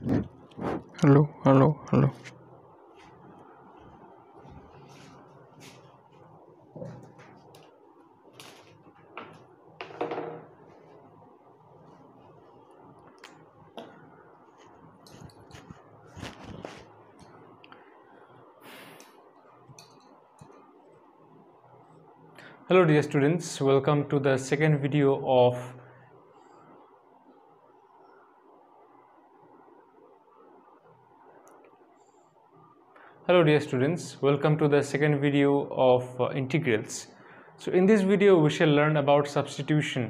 hello hello hello hello dear students welcome to the second video of hello dear students welcome to the second video of uh, integrals so in this video we shall learn about substitution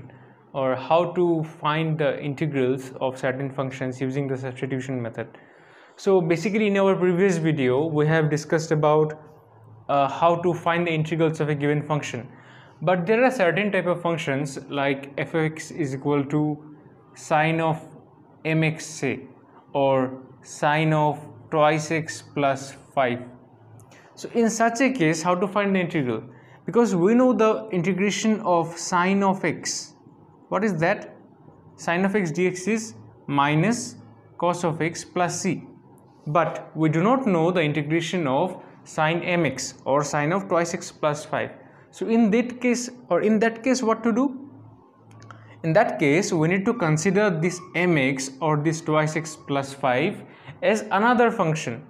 or how to find the integrals of certain functions using the substitution method so basically in our previous video we have discussed about uh, how to find the integrals of a given function but there are certain type of functions like f x is equal to sine of mx say or sine of twice x plus 5. So in such a case, how to find the integral? Because we know the integration of sine of x. What is that? Sine of x dx is minus cos of x plus c. But we do not know the integration of sine mx or sine of twice x plus 5. So in that case or in that case what to do? In that case, we need to consider this mx or this twice x plus 5 as another function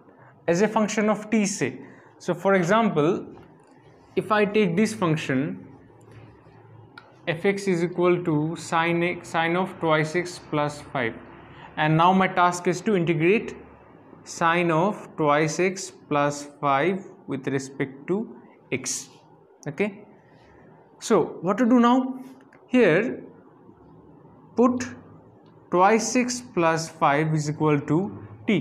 as a function of t say so for example if I take this function fx is equal to sine x sine of twice x plus 5 and now my task is to integrate sine of twice x plus 5 with respect to x okay so what to do now here put twice x plus 5 is equal to t.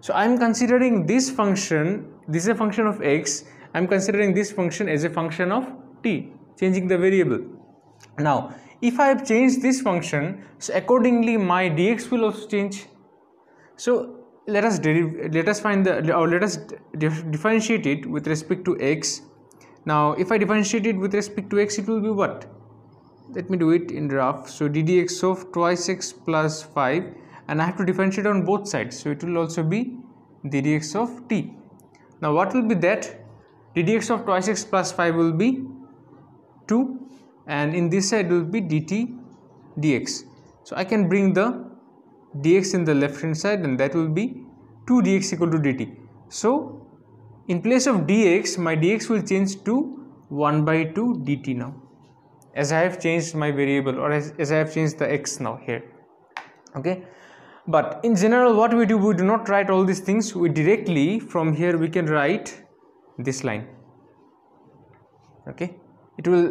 So I am considering this function, this is a function of x, I am considering this function as a function of t, changing the variable. Now, if I have changed this function, so accordingly my dx will also change. So let us derive, let us find the or let us differentiate it with respect to x. Now, if I differentiate it with respect to x, it will be what? Let me do it in rough. So d dx of twice x plus 5 and I have to differentiate on both sides so it will also be ddx of t. Now what will be that? ddx of twice x plus 5 will be 2 and in this side will be dt dx. So I can bring the dx in the left hand side and that will be 2 dx equal to dt. So in place of dx my dx will change to 1 by 2 dt now as I have changed my variable or as, as I have changed the x now here okay but in general what we do we do not write all these things we directly from here we can write this line okay it will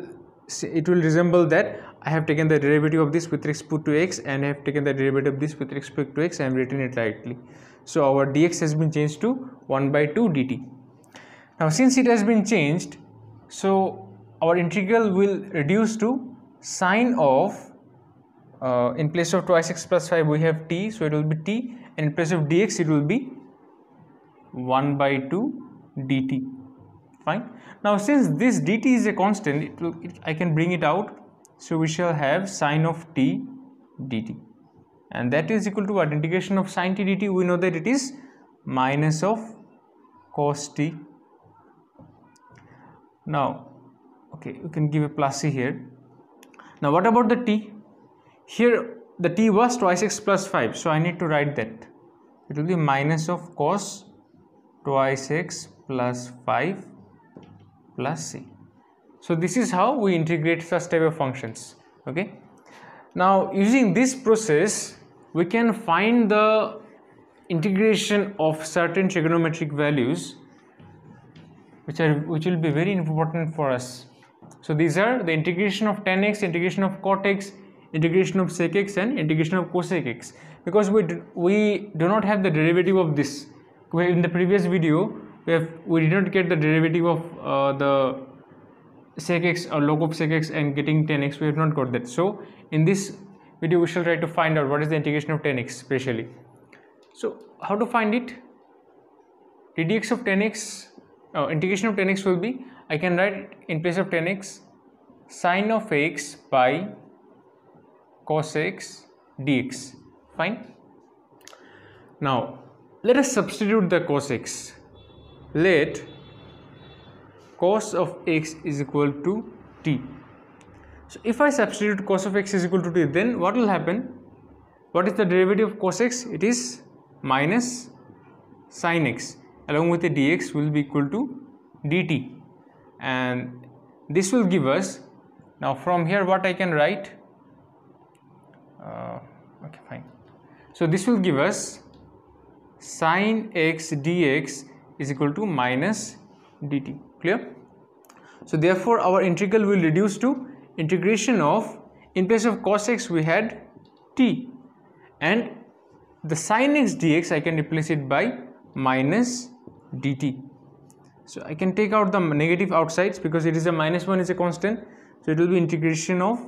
it will resemble that I have taken the derivative of this with respect to x and I have taken the derivative of this with respect to x and written it rightly. So our dx has been changed to 1 by 2 dt. Now since it has been changed so our integral will reduce to sine of uh, in place of twice x plus 5 we have t so it will be t and in place of dx it will be 1 by 2 dt fine now since this dt is a constant it will, it, I can bring it out so we shall have sine of t dt and that is equal to what integration of sine t dt we know that it is minus of cos t now okay you can give a plus c here now what about the t here the t was twice x plus 5. So I need to write that. It will be minus of cos twice x plus 5 plus c. So this is how we integrate first type of functions. Okay. Now using this process we can find the integration of certain trigonometric values which are which will be very important for us. So these are the integration of tan x, integration of cot x, integration of sec x and integration of cosec x because we do, we do not have the derivative of this in the previous video we have we did not get the derivative of uh, the sec x or uh, log of sec x and getting 10x we have not got that so in this video we shall try to find out what is the integration of 10x specially so how to find it ddx of 10x uh, integration of 10x will be I can write in place of 10x sine of x by cos x dx. Fine. Now, let us substitute the cos x. Let cos of x is equal to t. So, if I substitute cos of x is equal to t, then what will happen? What is the derivative of cos x? It is minus sin x along with the dx will be equal to dt and this will give us now from here what I can write uh, okay fine so this will give us sine x dx is equal to minus dt clear so therefore our integral will reduce to integration of in place of cos x we had t and the sine x dx I can replace it by minus dt so I can take out the negative outsides because it is a minus 1 is a constant so it will be integration of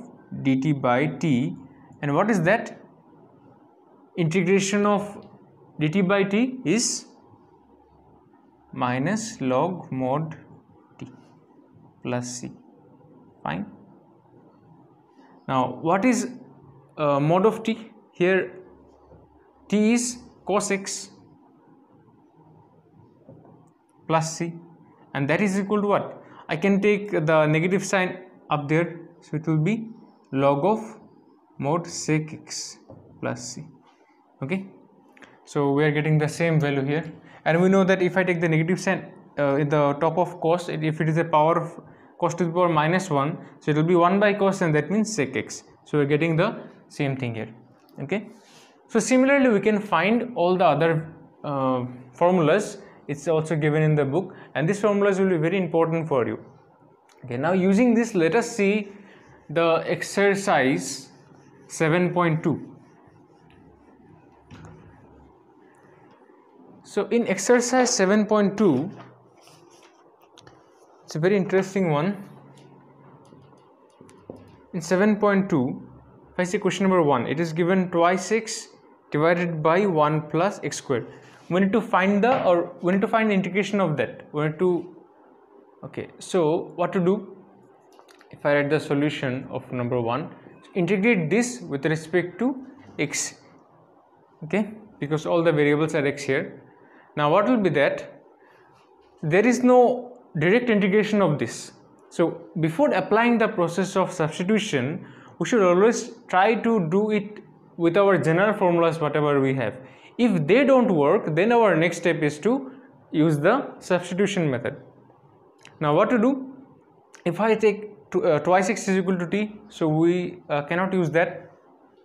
dt by t and what is that integration of dt by t is minus log mod t plus c fine now what is uh, mod of t here t is cos x plus c and that is equal to what i can take the negative sign up there so it will be log of mod sec x plus c okay so we are getting the same value here and we know that if I take the negative sign uh, in the top of cos if it is a power of cos to the power minus 1 so it will be 1 by cos and that means sec x so we are getting the same thing here okay so similarly we can find all the other uh, formulas it's also given in the book and these formulas will be very important for you okay now using this let us see the exercise 7.2 so in exercise 7.2 it's a very interesting one in 7.2 I see question number 1 it is given twice 6 divided by 1 plus x squared we need to find the or we need to find the integration of that we need to okay so what to do if I write the solution of number 1 integrate this with respect to x okay because all the variables are x here now what will be that there is no direct integration of this so before applying the process of substitution we should always try to do it with our general formulas whatever we have if they don't work then our next step is to use the substitution method now what to do if I take to, uh, twice x is equal to t so we uh, cannot use that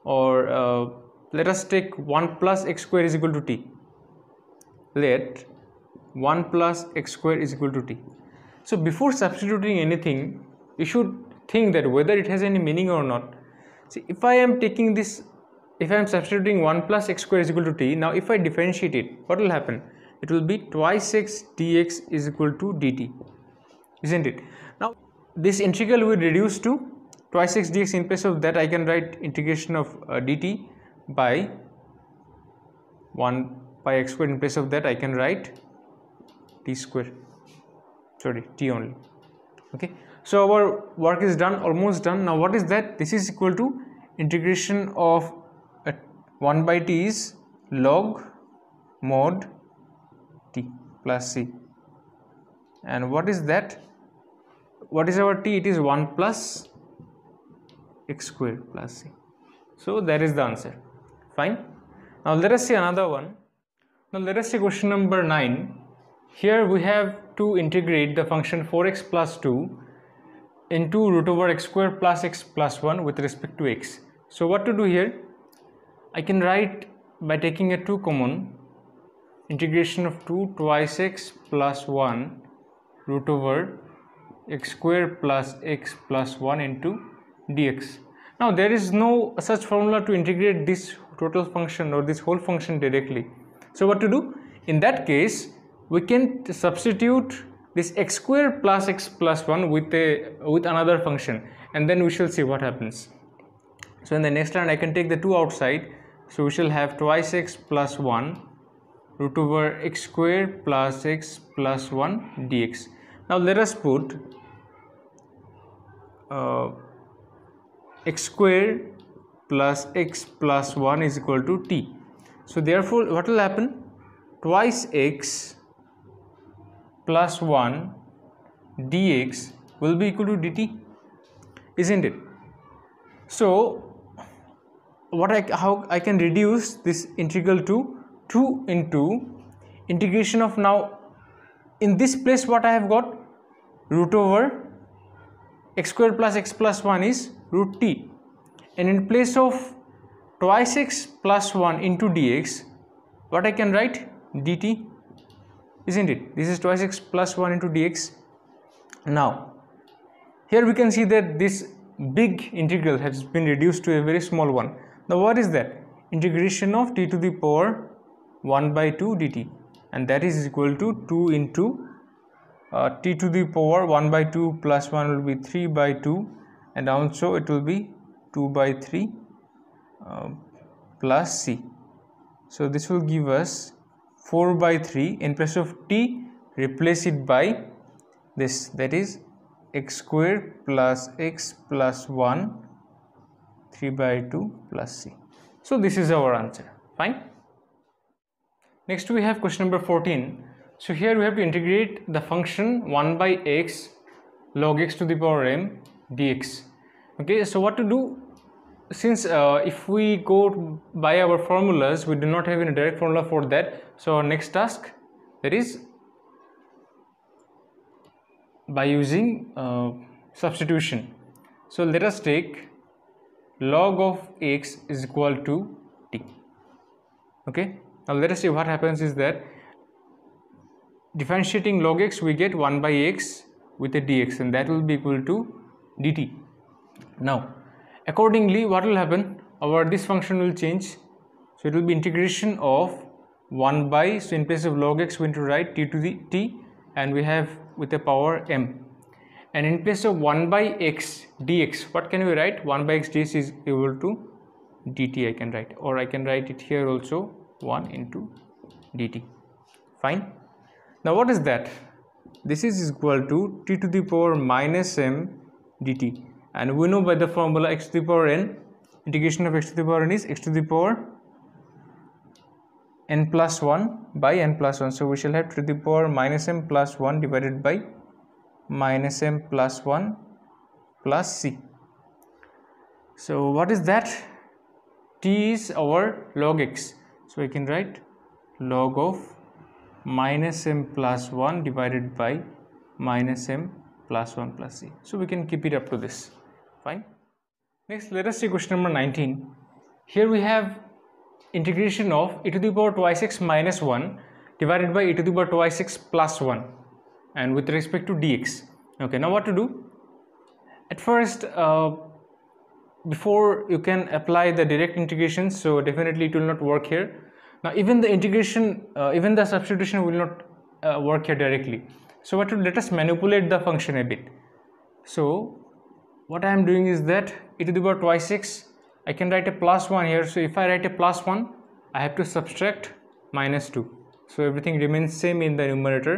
or uh, let us take 1 plus x square is equal to t let 1 plus x square is equal to t so before substituting anything you should think that whether it has any meaning or not see if I am taking this if I am substituting 1 plus x square is equal to t now if I differentiate it what will happen it will be twice x dx is equal to dt isn't it this integral will reduce to twice x dx in place of that I can write integration of uh, dt by 1 by x square in place of that I can write t square sorry t only okay so our work is done almost done now what is that this is equal to integration of uh, 1 by t is log mod t plus c and what is that what is our t it is 1 plus x squared plus c so that is the answer fine now let us see another one now let us see question number 9 here we have to integrate the function 4x plus 2 into root over x square plus x plus 1 with respect to x so what to do here I can write by taking a 2 common integration of 2 twice x plus 1 root over x square plus x plus 1 into dx. Now there is no such formula to integrate this total function or this whole function directly. So what to do? In that case, we can substitute this x square plus x plus 1 with a with another function and then we shall see what happens. So in the next line I can take the two outside. So we shall have twice x plus 1 root over x square plus x plus 1 dx now let us put uh, x squared plus x plus 1 is equal to t so therefore what will happen twice x plus 1 dx will be equal to dt isn't it so what I how I can reduce this integral to 2 into integration of now in this place what I have got root over x square plus x plus 1 is root t and in place of twice x plus 1 into dx what I can write dt isn't it this is twice x plus 1 into dx now here we can see that this big integral has been reduced to a very small one now what is that integration of t to the power 1 by 2 dt and that is equal to 2 into uh, t to the power 1 by 2 plus 1 will be 3 by 2 and also it will be 2 by 3 uh, plus c so this will give us 4 by 3 in place of t replace it by this that is x square plus x plus 1 3 by 2 plus c so this is our answer fine Next we have question number 14. So here we have to integrate the function 1 by x log x to the power m dx. Okay, so what to do? Since uh, if we go by our formulas, we do not have any direct formula for that. So our next task that is by using uh, substitution. So let us take log of x is equal to t. Okay, now let us see what happens is that differentiating log x we get 1 by x with a dx and that will be equal to dt now accordingly what will happen our this function will change so it will be integration of 1 by so in place of log x we need to write t to the t and we have with a power m and in place of 1 by x dx what can we write 1 by x dx is equal to dt i can write or i can write it here also 1 into dt fine now what is that this is equal to t to the power minus m dt and we know by the formula x to the power n integration of x to the power n is x to the power n plus 1 by n plus 1 so we shall have t to the power minus m plus 1 divided by minus m plus 1 plus c so what is that t is our log x so we can write log of minus m plus 1 divided by minus m plus 1 plus c so we can keep it up to this fine next let us see question number 19 here we have integration of e to the power twice x minus 1 divided by e to the power twice x plus 1 and with respect to dx okay now what to do at first uh, before you can apply the direct integration so definitely it will not work here now even the integration uh, even the substitution will not uh, work here directly so what to let us manipulate the function a bit so what i am doing is that e to the power twice x i can write a plus 1 here so if i write a plus 1 i have to subtract minus 2 so everything remains same in the numerator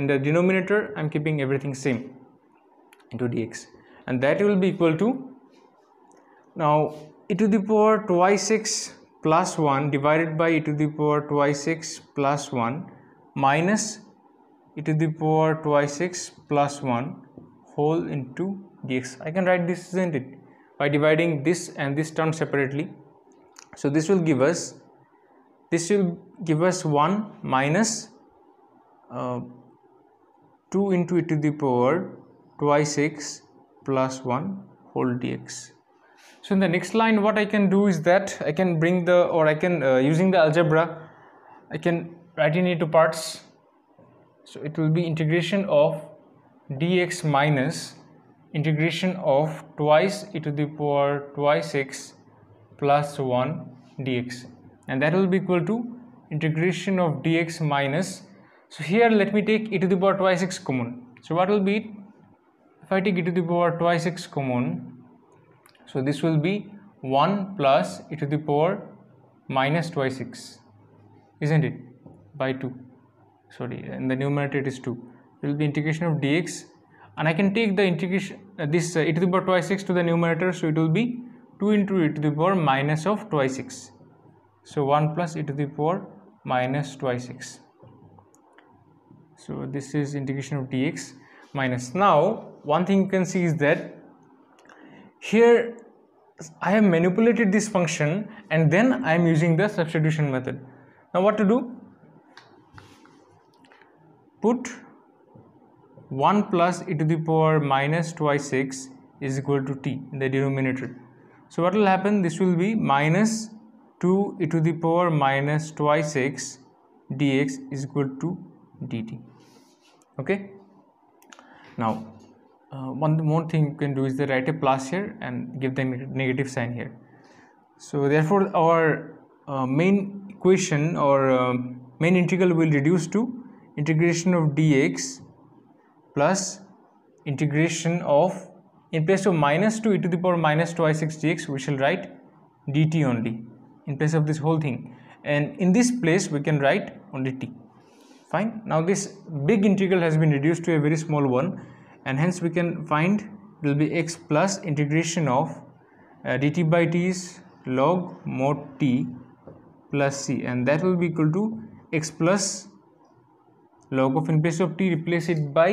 and the denominator i'm keeping everything same into dx and that will be equal to now e to the power twice x plus 1 divided by e to the power 2y6 plus 1 minus e to the power 2y6 plus 1 whole into dx. I can write this isn't it by dividing this and this term separately. So this will give us this will give us 1 minus uh, 2 into e to the power 2y6 plus 1 whole dx so in the next line what I can do is that I can bring the or I can uh, using the algebra I can write in into parts so it will be integration of dx minus integration of twice e to the power twice x plus 1 dx and that will be equal to integration of dx minus so here let me take e to the power twice x common so what will be it if I take e to the power twice x common so this will be 1 plus e to the power minus twice x, isn't it by 2 sorry in the numerator it is 2 it will be integration of dx and I can take the integration uh, this uh, e to the power twice x to the numerator so it will be 2 into e to the power minus of twice x. so 1 plus e to the power minus twice x. so this is integration of dx minus now one thing you can see is that here I have manipulated this function and then I am using the substitution method now what to do put 1 plus e to the power minus twice x is equal to t in the denominator so what will happen this will be minus 2 e to the power minus twice x dx is equal to dt okay now uh, one more thing you can do is the write a plus here and give the negative sign here so therefore our uh, main equation or uh, main integral will reduce to integration of dx plus integration of in place of minus 2 e to the power minus 2i6 dx we shall write dt only in place of this whole thing and in this place we can write only t fine now this big integral has been reduced to a very small one and hence we can find it will be x plus integration of uh, dt by t is log mod t plus c and that will be equal to x plus log of in place of t replace it by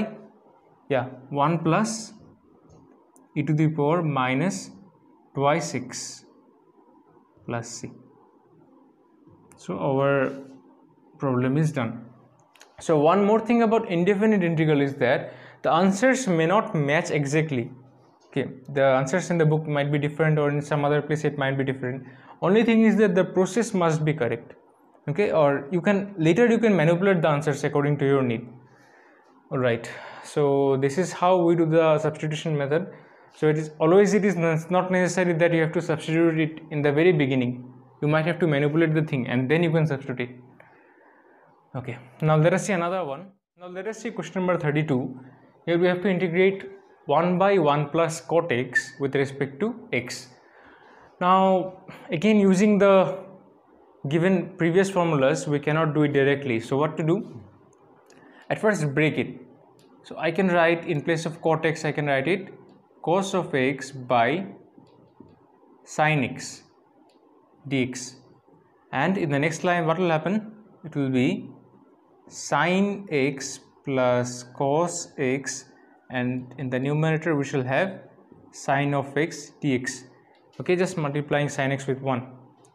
yeah 1 plus e to the power minus twice x plus c so our problem is done so one more thing about indefinite integral is that the answers may not match exactly okay the answers in the book might be different or in some other place it might be different only thing is that the process must be correct okay or you can later you can manipulate the answers according to your need all right so this is how we do the substitution method so it is always it is not necessary that you have to substitute it in the very beginning you might have to manipulate the thing and then you can substitute it okay now let us see another one now let us see question number 32 here we have to integrate 1 by 1 plus cot x with respect to x. Now again using the given previous formulas we cannot do it directly. So what to do? At first break it. So I can write in place of cot x I can write it cos of x by sin x dx and in the next line what will happen? It will be sin x plus cos x and in the numerator we shall have sine of x dx okay just multiplying sine x with 1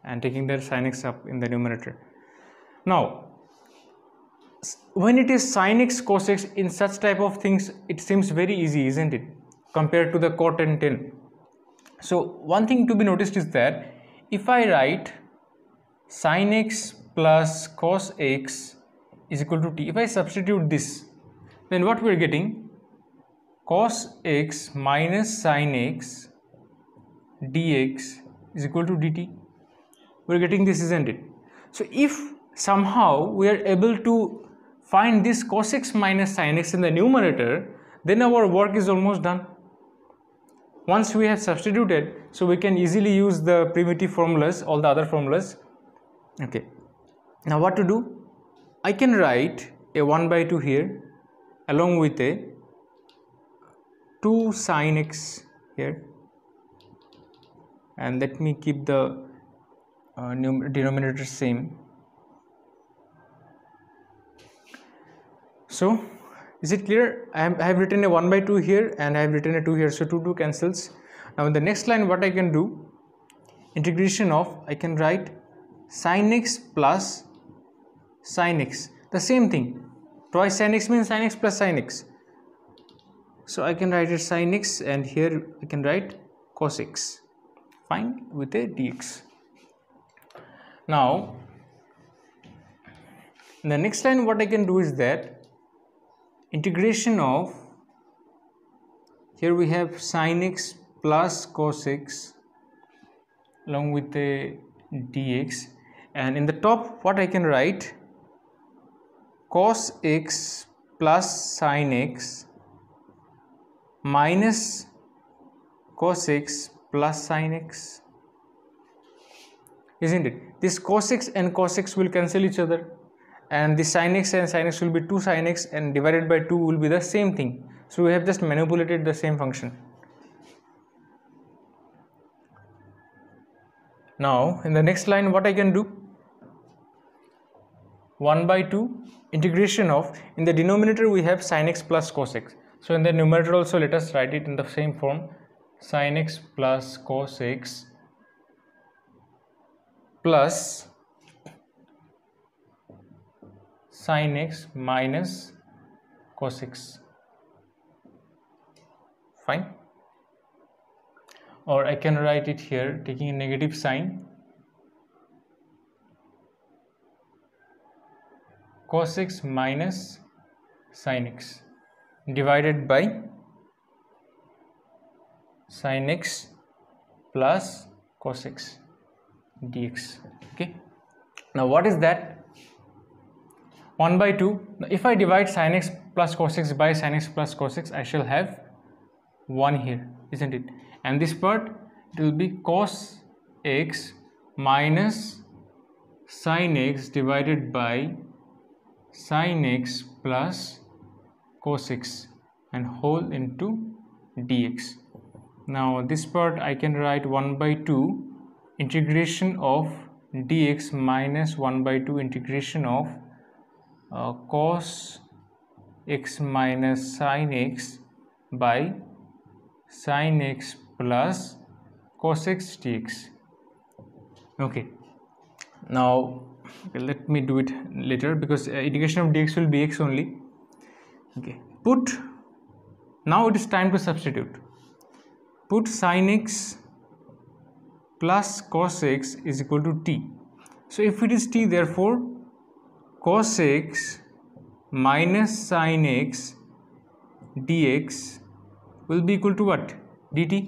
and taking that sine x up in the numerator now when it is sine x cos x in such type of things it seems very easy isn't it compared to the cot and tan so one thing to be noticed is that if i write sine x plus cos x is equal to t. If I substitute this, then what we are getting? cos x minus sin x dx is equal to dt. We are getting this, isn't it? So if somehow we are able to find this cos x minus sin x in the numerator, then our work is almost done. Once we have substituted, so we can easily use the primitive formulas, all the other formulas. Okay. Now what to do? I can write a 1 by 2 here along with a 2 sine x here and let me keep the uh, denominator same so is it clear I, I have written a 1 by 2 here and I have written a 2 here so 2 2 cancels now in the next line what I can do integration of I can write sine x plus sin x. The same thing. Twice sin x means sin x plus sin x. So I can write it sin x and here I can write cos x. Fine with a dx. Now in the next line what I can do is that integration of here we have sin x plus cos x along with the dx and in the top what I can write cos x plus sin x minus cos x plus sin x isn't it this cos x and cos x will cancel each other and the sin x and sin x will be 2 sin x and divided by 2 will be the same thing so we have just manipulated the same function now in the next line what i can do 1 by 2 integration of in the denominator we have sine x plus cos x so in the numerator also let us write it in the same form sine x plus cos x plus sine x minus cos x fine or I can write it here taking a negative sign cos x minus sin x divided by sin x plus cos x dx okay now what is that 1 by 2 now if I divide sin x plus cos x by sin x plus cos x I shall have 1 here isn't it and this part it will be cos x minus sin x divided by sine x plus cos x and whole into dx. Now this part I can write 1 by 2 integration of dx minus 1 by 2 integration of uh, cos x minus sine x by sine x plus cos x dx okay now okay, let me do it later because uh, integration of dx will be x only okay put now it is time to substitute put sin x plus cos x is equal to t so if it is t therefore cos x minus sin x dx will be equal to what dt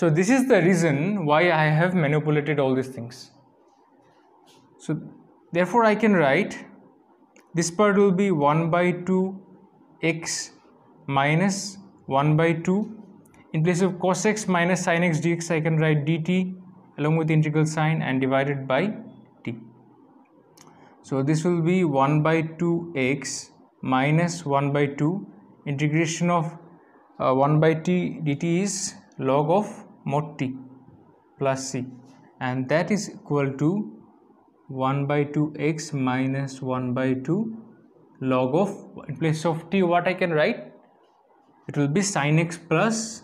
so this is the reason why I have manipulated all these things so therefore I can write this part will be 1 by 2 x minus 1 by 2 in place of cos x minus sin x dx I can write dt along with integral sign and divided by t. So this will be 1 by 2 x minus 1 by 2 integration of uh, 1 by t dt is log of mod t plus c and that is equal to 1 by 2x minus 1 by 2 log of in place of t what I can write it will be sine x plus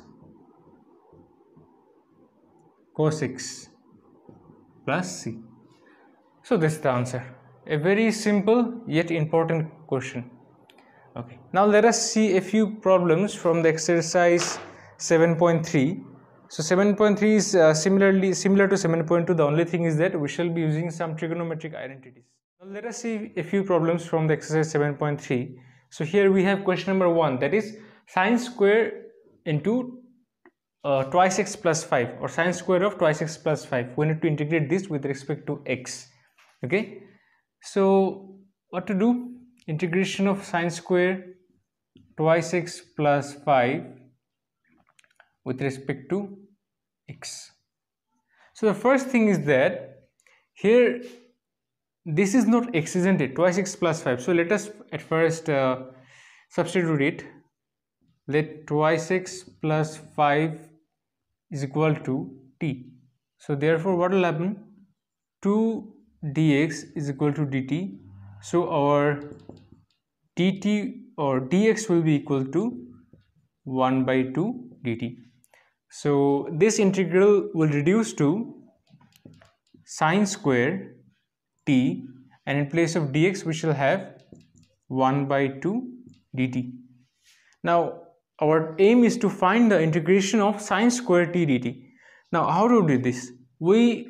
cos x plus c so this is the answer a very simple yet important question okay now let us see a few problems from the exercise 7.3 so 7.3 is uh, similarly similar to 7.2. The only thing is that we shall be using some trigonometric identities. Now let us see a few problems from the exercise 7.3. So here we have question number 1 that is sine square into uh, twice x plus 5 or sine square of twice x plus 5. We need to integrate this with respect to x. Okay. So what to do? Integration of sine square twice x plus 5 with respect to x. So the first thing is that here this is not x isn't it twice x plus 5 so let us at first uh, substitute it let twice x plus 5 is equal to t so therefore what will happen 2 dx is equal to dt so our dt or dx will be equal to 1 by 2 dt so this integral will reduce to sine square t and in place of dx we shall have 1 by 2 dt. Now our aim is to find the integration of sine square t dt. Now how to do this? We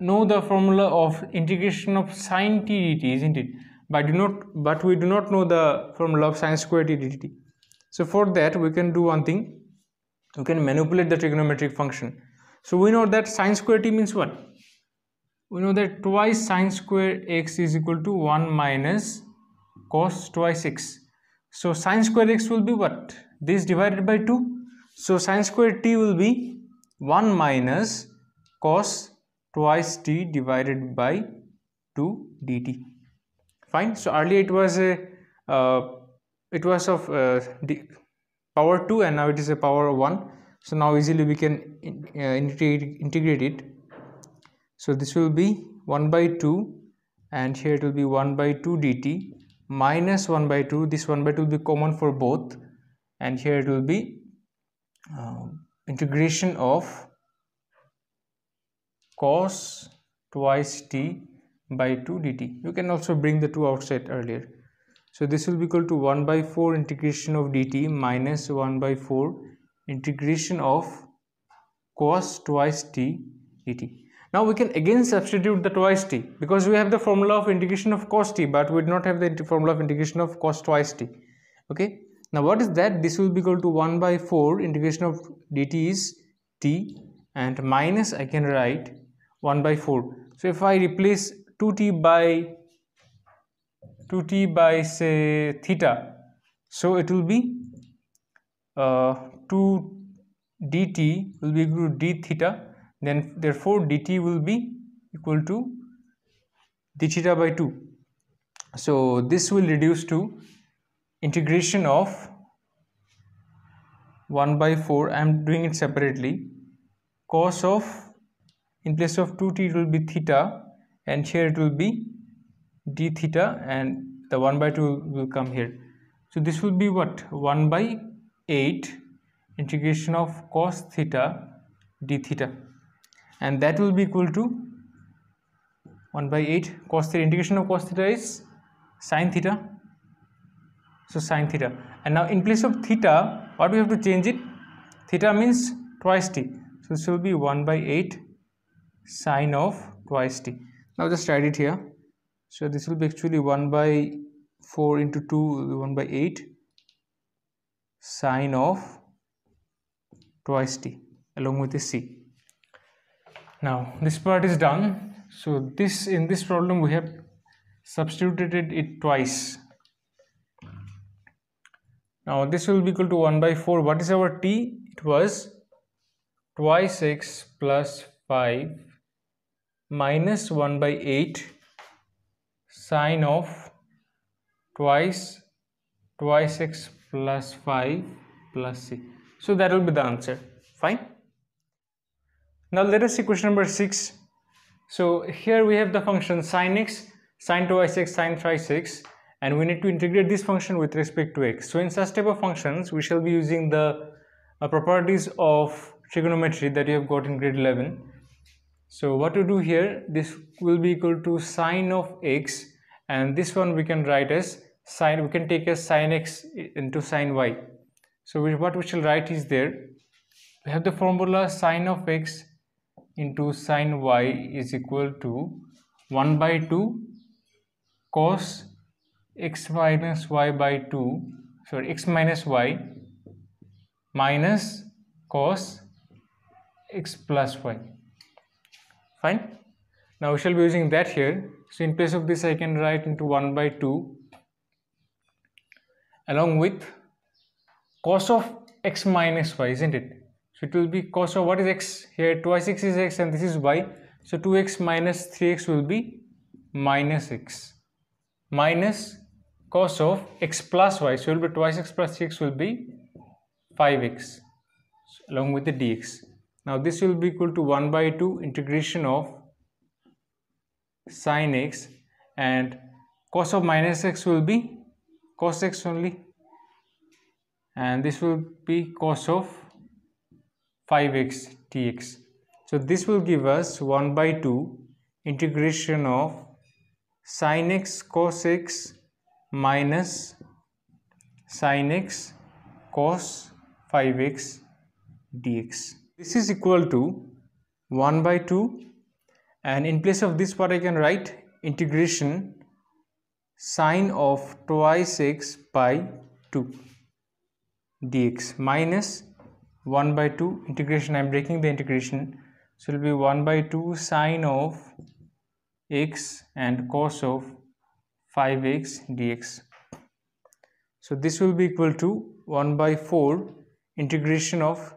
know the formula of integration of sine t dt isn't it? But, do not, but we do not know the formula of sine square t dt. So for that we can do one thing you can manipulate the trigonometric function so we know that sine square t means what we know that twice sine square x is equal to 1 minus cos twice x so sine square x will be what this divided by 2 so sine square t will be 1 minus cos twice t divided by 2 dt fine so earlier it was a uh, it was of uh, power 2 and now it is a power 1 so now easily we can uh, integrate, integrate it so this will be 1 by 2 and here it will be 1 by 2 dt minus 1 by 2 this 1 by 2 will be common for both and here it will be uh, integration of cos twice t by 2 dt you can also bring the 2 outside earlier so this will be equal to 1 by 4 integration of dt minus 1 by 4 integration of cos twice t dt. Now we can again substitute the twice t because we have the formula of integration of cos t but we do not have the formula of integration of cos twice t. Okay. Now what is that? This will be equal to 1 by 4 integration of dt is t and minus I can write 1 by 4. So if I replace 2t by 2t by say theta so it will be uh, 2 dt will be equal to d theta then therefore dt will be equal to d theta by 2 so this will reduce to integration of 1 by 4 I am doing it separately cos of in place of 2t it will be theta and here it will be d theta and the 1 by 2 will come here so this will be what 1 by 8 integration of cos theta d theta and that will be equal to 1 by 8 cos theta integration of cos theta is sine theta so sine theta and now in place of theta what we have to change it theta means twice t so this will be 1 by 8 sine of twice t now just write it here so this will be actually 1 by 4 into 2 1 by 8 sine of twice t along with the c now this part is done so this in this problem we have substituted it twice now this will be equal to 1 by 4 what is our t it was twice x plus 5 minus 1 by 8 sine of twice twice x plus 5 plus c so that will be the answer fine now let us see question number 6 so here we have the function sine x sine twice x sine thrice x and we need to integrate this function with respect to x so in such type of functions we shall be using the uh, properties of trigonometry that you have got in grade 11 so what to do here, this will be equal to sine of x and this one we can write as sine, we can take as sine x into sine y. So we, what we shall write is there, we have the formula sine of x into sine y is equal to 1 by 2 cos x minus y by 2, sorry x minus y minus cos x plus y fine now we shall be using that here so in place of this i can write into 1 by 2 along with cos of x minus y isn't it so it will be cos of what is x here twice x is x and this is y so 2x minus 3x will be minus x minus cos of x plus y so it will be twice x plus 3x will be 5x so along with the dx now this will be equal to 1 by 2 integration of sine x and cos of minus x will be cos x only and this will be cos of 5x dx. So this will give us 1 by 2 integration of sine x cos x minus sine x cos 5x dx. This is equal to 1 by 2 and in place of this part I can write integration sine of twice x by 2 dx minus 1 by 2 integration I am breaking the integration so it will be 1 by 2 sine of x and cos of 5x dx so this will be equal to 1 by 4 integration of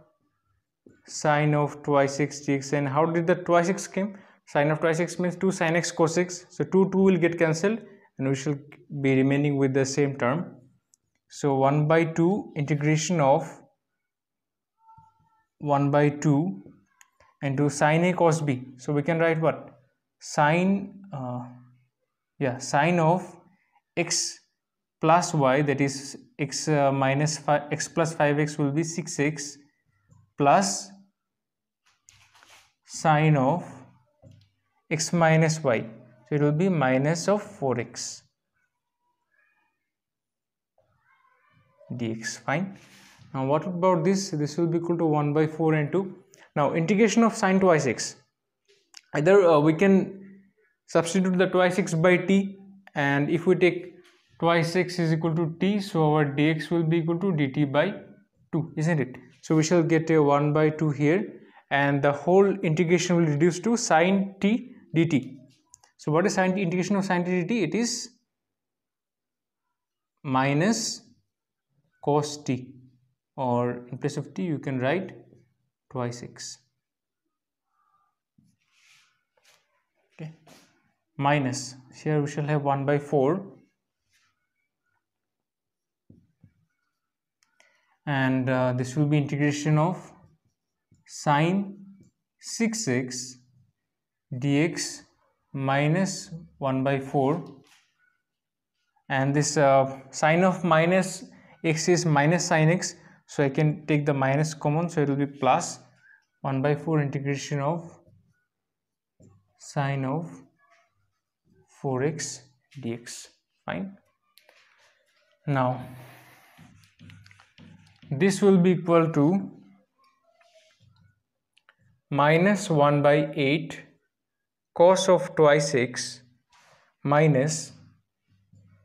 sine of twice x dx and how did the twice x came sine of twice x means 2 sine x cos x so 2 2 will get cancelled and we shall be remaining with the same term so 1 by 2 integration of 1 by 2 into sine a cos b so we can write what sine uh, yeah sine of x plus y that is x uh, minus 5 x plus 5x will be 6x plus sine of x minus y. So it will be minus of 4x dx fine. Now what about this? This will be equal to 1 by 4 into. Now integration of sine twice x. Either uh, we can substitute the twice x by t and if we take twice x is equal to t so our dx will be equal to dt by 2 isn't it so we shall get a 1 by 2 here and the whole integration will reduce to sine t dt. So what is sine t integration of sine t dt? It is minus cos t or in place of t you can write twice x. Okay. Minus here we shall have 1 by 4 and uh, this will be integration of sine 6x dx minus 1 by 4 and this uh, sine of minus x is minus sine x so I can take the minus common so it will be plus 1 by 4 integration of sine of 4x dx fine now this will be equal to minus 1 by 8 cos of twice x minus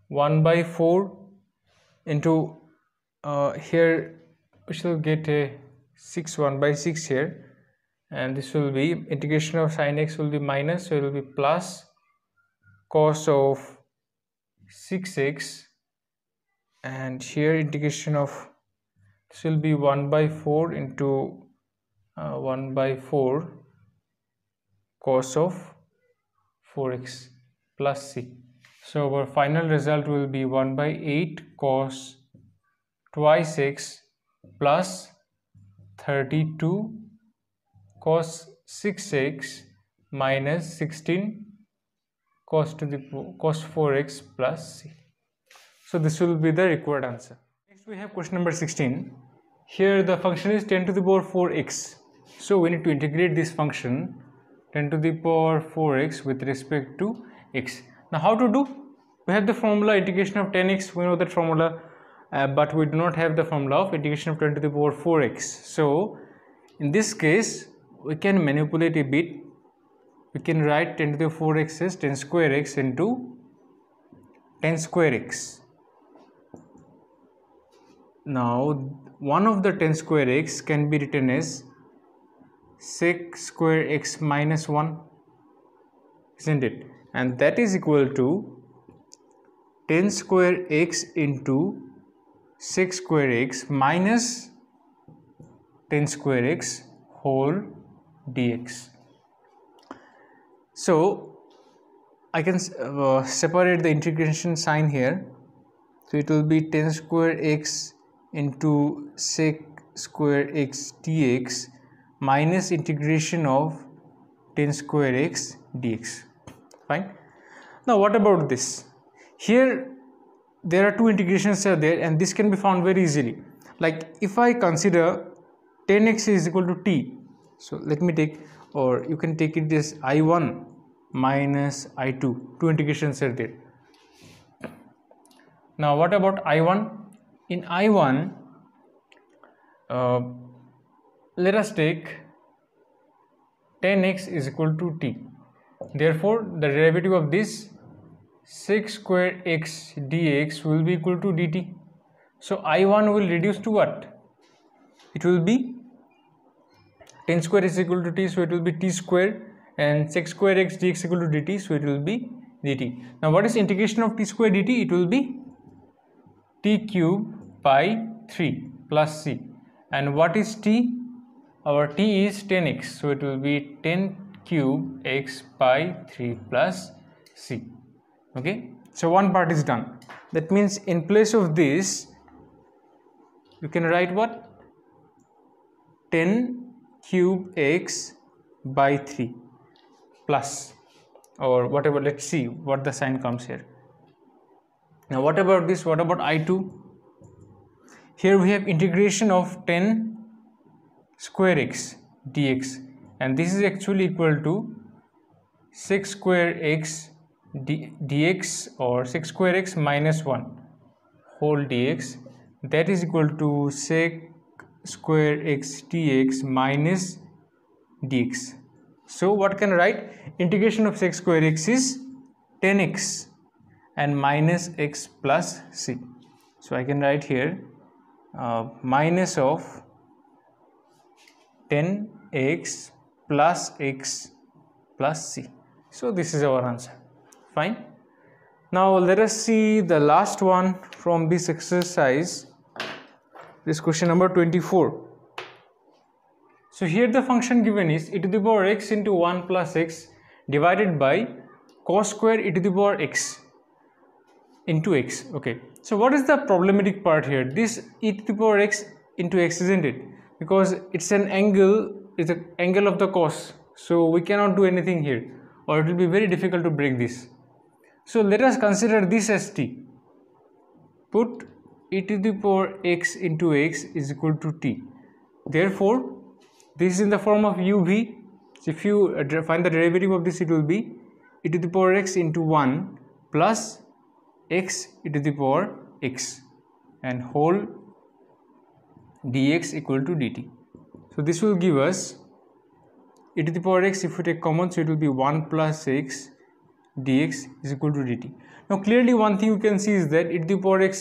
1 by 4 into uh, here we shall get a 6 1 by 6 here and this will be integration of sine x will be minus so it will be plus cos of 6x and here integration of this will be 1 by 4 into uh, 1 by 4 cos of 4x plus c. So our final result will be 1 by 8 cos twice x plus 32 cos 6x minus 16 cos to the cos 4x plus c. So this will be the required answer. Next we have question number 16. Here the function is 10 to the power 4x so we need to integrate this function 10 to the power 4x with respect to x. Now how to do? We have the formula integration of 10x, we know that formula, uh, but we do not have the formula of integration of 10 to the power 4x. So in this case, we can manipulate a bit. We can write 10 to the 4x as 10 square x into 10 square x. Now one of the 10 square x can be written as Six square x minus 1 isn't it and that is equal to 10 square x into 6 square x minus 10 square x whole dx so I can uh, separate the integration sign here so it will be 10 square x into sec square x dx minus integration of 10 square x dx fine now what about this here there are two integrations are there and this can be found very easily like if I consider 10x is equal to t so let me take or you can take it as i1 minus i2 two integrations are there now what about i1 in i1 uh, let us take 10x is equal to t. Therefore, the derivative of this 6 square x dx will be equal to dt. So, I1 will reduce to what? It will be 10 square is equal to t, so it will be t square and 6 square x dx equal to dt, so it will be dt. Now, what is integration of t square dt? It will be t cube by 3 plus c. And what is t? our t is 10x so it will be 10 cube x by 3 plus c okay so one part is done that means in place of this you can write what 10 cube x by 3 plus or whatever let's see what the sign comes here now what about this what about i2 here we have integration of 10 square x dx and this is actually equal to 6 square x d, dx or 6 square x minus 1 whole dx that is equal to sec square x dx minus dx. So what can I write? Integration of sec square x is 10x and minus x plus c. So I can write here uh, minus of 10 x plus x plus c. So this is our answer. Fine. Now let us see the last one from this exercise. This question number 24. So here the function given is e to the power x into 1 plus x divided by cos square e to the power x into x. Okay. So what is the problematic part here? This e to the power x into x isn't it? because it's an angle it's an angle of the cos so we cannot do anything here or it will be very difficult to break this so let us consider this as t put e to the power x into x is equal to t therefore this is in the form of uv so if you uh, find the derivative of this it will be e to the power x into 1 plus x e to the power x and whole dx equal to dt so this will give us e to the power x if we take common so it will be 1 plus x dx is equal to dt. Now clearly one thing you can see is that e to the power x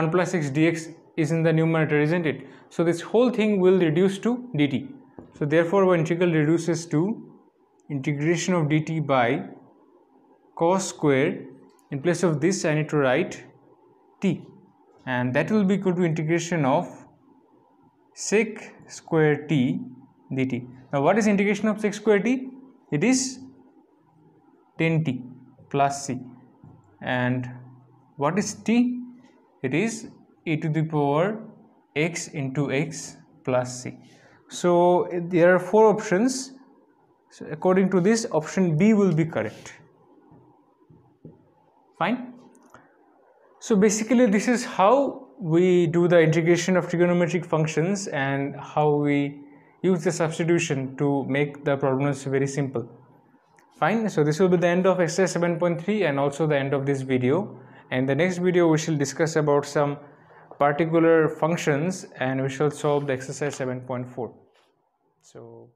1 plus x dx is in the numerator isn't it. So this whole thing will reduce to dt. So therefore our integral reduces to integration of dt by cos square in place of this I need to write t and that will be equal to integration of sec square t dt. Now what is integration of sec square t? It is 10t plus c and what is t? It is e to the power x into x plus c. So there are four options. So according to this option B will be correct. Fine. So basically this is how we do the integration of trigonometric functions and how we use the substitution to make the problems very simple. Fine, so this will be the end of exercise 7.3 and also the end of this video. And the next video we shall discuss about some particular functions and we shall solve the exercise 7.4. So.